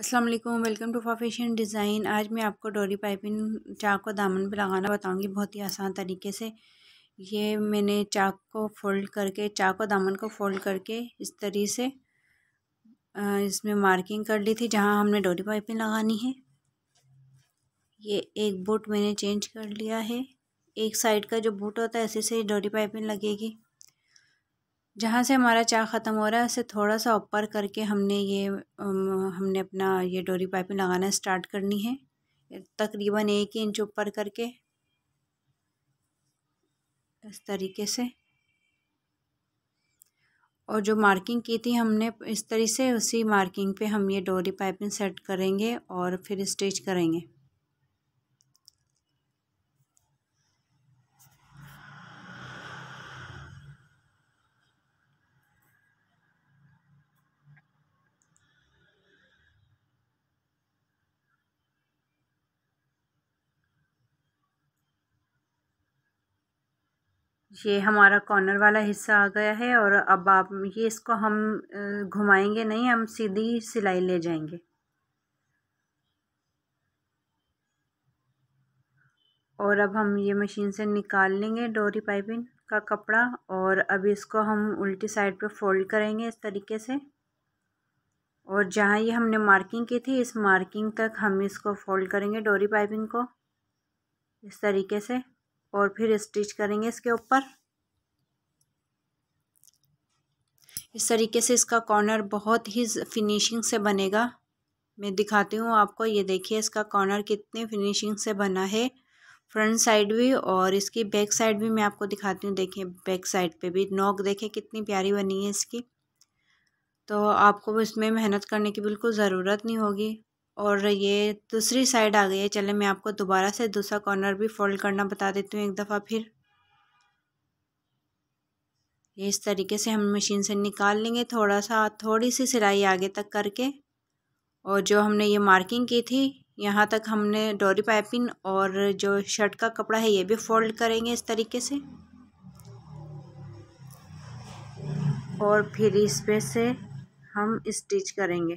Aslam welcome to fashion design आज मैं आपको डोरी पाइपिंग चाक को दामन पर लगाना बताऊंगी बहुत ही आसान तरीके से ये मैंने चाक को फोल्ड करके चाक को दामन को फोल्ड करके इस तरीके से इसमें मार्किंग कर ली थी जहाँ हमने डोरी पाइपिंग लगानी है ये एक बूट मैंने चेंज कर लिया है एक साइड का जो बूट होता है ऐसे से डोरी पाइपिंग लगेगी जहाँ से हमारा चा ख़त्म हो रहा है उसे थोड़ा सा ऊपर करके हमने ये हमने अपना ये डोरी पाइपिंग लगाना स्टार्ट करनी है तकरीबन एक इंच ऊपर करके इस तरीके से और जो मार्किंग की थी हमने इस तरीके से उसी मार्किंग पे हम ये डोरी पाइपिंग सेट करेंगे और फिर स्टिच करेंगे ये हमारा कॉर्नर वाला हिस्सा आ गया है और अब आप ये इसको हम घुमाएंगे नहीं हम सीधी सिलाई ले जाएंगे और अब हम ये मशीन से निकाल लेंगे डोरी पाइपिंग का कपड़ा और अब इसको हम उल्टी साइड पे फोल्ड करेंगे इस तरीके से और जहाँ ये हमने मार्किंग की थी इस मार्किंग तक हम इसको फोल्ड करेंगे डोरी पाइपिंग को इस तरीके से और फिर स्टिच करेंगे इसके ऊपर इस तरीके से इसका कॉर्नर बहुत ही फिनिशिंग से बनेगा मैं दिखाती हूँ आपको ये देखिए इसका कॉर्नर कितने फिनिशिंग से बना है फ्रंट साइड भी और इसकी बैक साइड भी मैं आपको दिखाती हूँ देखिए बैक साइड पे भी नोक देखें कितनी प्यारी बनी है इसकी तो आपको इसमें मेहनत करने की बिल्कुल ज़रूरत नहीं होगी और ये दूसरी साइड आ गई है चले मैं आपको दोबारा से दूसरा कॉर्नर भी फोल्ड करना बता देती हूँ एक दफ़ा फिर ये इस तरीके से हम मशीन से निकाल लेंगे थोड़ा सा थोड़ी सी सिलाई आगे तक करके और जो हमने ये मार्किंग की थी यहाँ तक हमने डोरी पाइपिंग और जो शर्ट का कपड़ा है ये भी फोल्ड करेंगे इस तरीके से और फिर इसमें से हम स्टिच करेंगे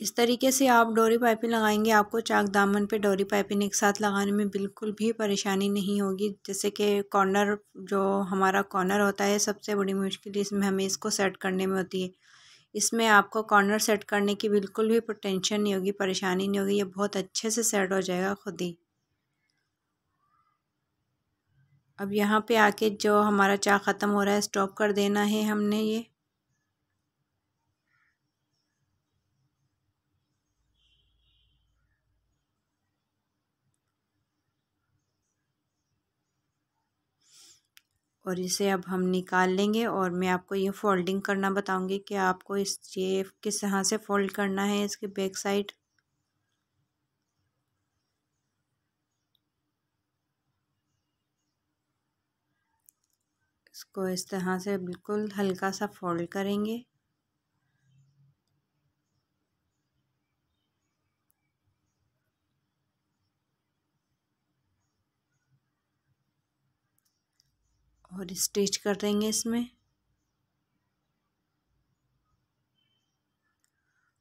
इस तरीके से आप डोरी पाइपिंग लगाएंगे आपको चाक दामन पे डोरी पाइपिंग एक साथ लगाने में बिल्कुल भी परेशानी नहीं होगी जैसे कि कॉर्नर जो हमारा कॉर्नर होता है सबसे बड़ी मुश्किल इसमें हमें इसको सेट करने में होती है इसमें आपको कॉर्नर सेट करने की बिल्कुल भी टेंशन नहीं होगी परेशानी नहीं होगी ये बहुत अच्छे से सेट हो जाएगा खुद ही अब यहाँ पे आके जो हमारा चाक ख़त्म हो रहा है स्टॉप कर देना है हमने ये और इसे अब हम निकाल लेंगे और मैं आपको ये फोल्डिंग करना बताऊंगी कि आपको इस ये किस तरह से फोल्ड करना है इसके बैक साइड इसको इस तरह से बिल्कुल हल्का सा फोल्ड करेंगे और स्टिच कर देंगे इसमें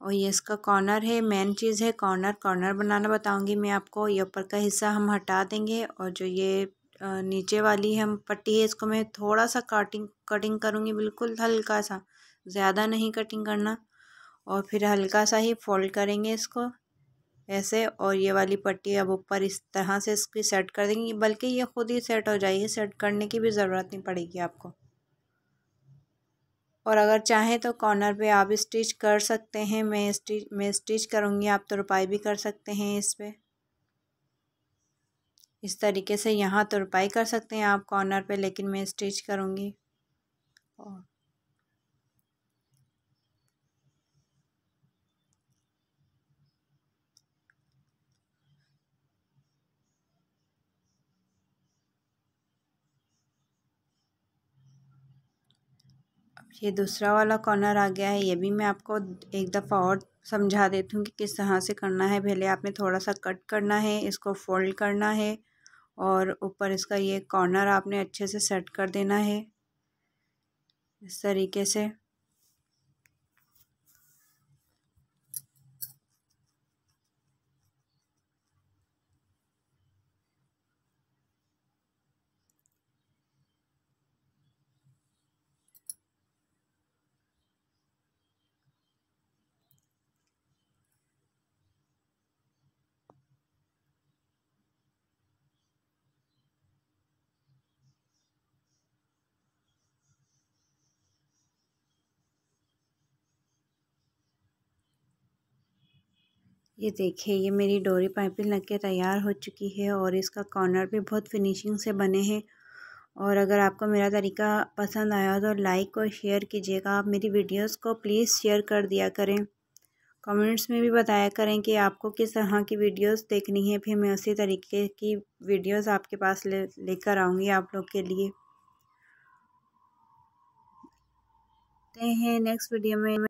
और ये इसका कॉर्नर है मेन चीज़ है कॉर्नर कॉर्नर बनाना बताऊंगी मैं आपको ये ऊपर का हिस्सा हम हटा देंगे और जो ये नीचे वाली हम पट्टी है इसको मैं थोड़ा सा काटिंग कटिंग करूँगी बिल्कुल हल्का सा ज़्यादा नहीं कटिंग करना और फिर हल्का सा ही फोल्ड करेंगे इसको ऐसे और ये वाली पट्टी अब ऊपर इस तरह से इसकी सेट कर देंगे बल्कि ये ख़ुद ही सेट हो जाएगी सेट करने की भी ज़रूरत नहीं पड़ेगी आपको और अगर चाहें तो कॉर्नर पे आप स्टिच कर सकते हैं मैं स्टिच मैं स्टिच करूँगी आप तुरपाई भी कर सकते हैं इस पर इस तरीके से यहाँ तुरपाई कर सकते हैं आप कॉर्नर पे लेकिन मैं स्टिच करूँगी और ये दूसरा वाला कॉर्नर आ गया है ये भी मैं आपको एक दफ़ा और समझा देती हूँ कि किस तरह से करना है पहले आपने थोड़ा सा कट करना है इसको फोल्ड करना है और ऊपर इसका ये कॉर्नर आपने अच्छे से सेट कर देना है इस तरीके से ये देखिए ये मेरी डोरी पाइपिंग लग के तैयार हो चुकी है और इसका कॉर्नर भी बहुत फिनिशिंग से बने हैं और अगर आपको मेरा तरीका पसंद आया तो लाइक और शेयर कीजिएगा आप मेरी वीडियोस को प्लीज़ शेयर कर दिया करें कमेंट्स में भी बताया करें कि आपको किस तरह की वीडियोस देखनी है फिर मैं उसी तरीके की वीडियोस आपके पास ले लेकर आऊँगी आप लोग के लिए हैं नेक्स्ट वीडियो में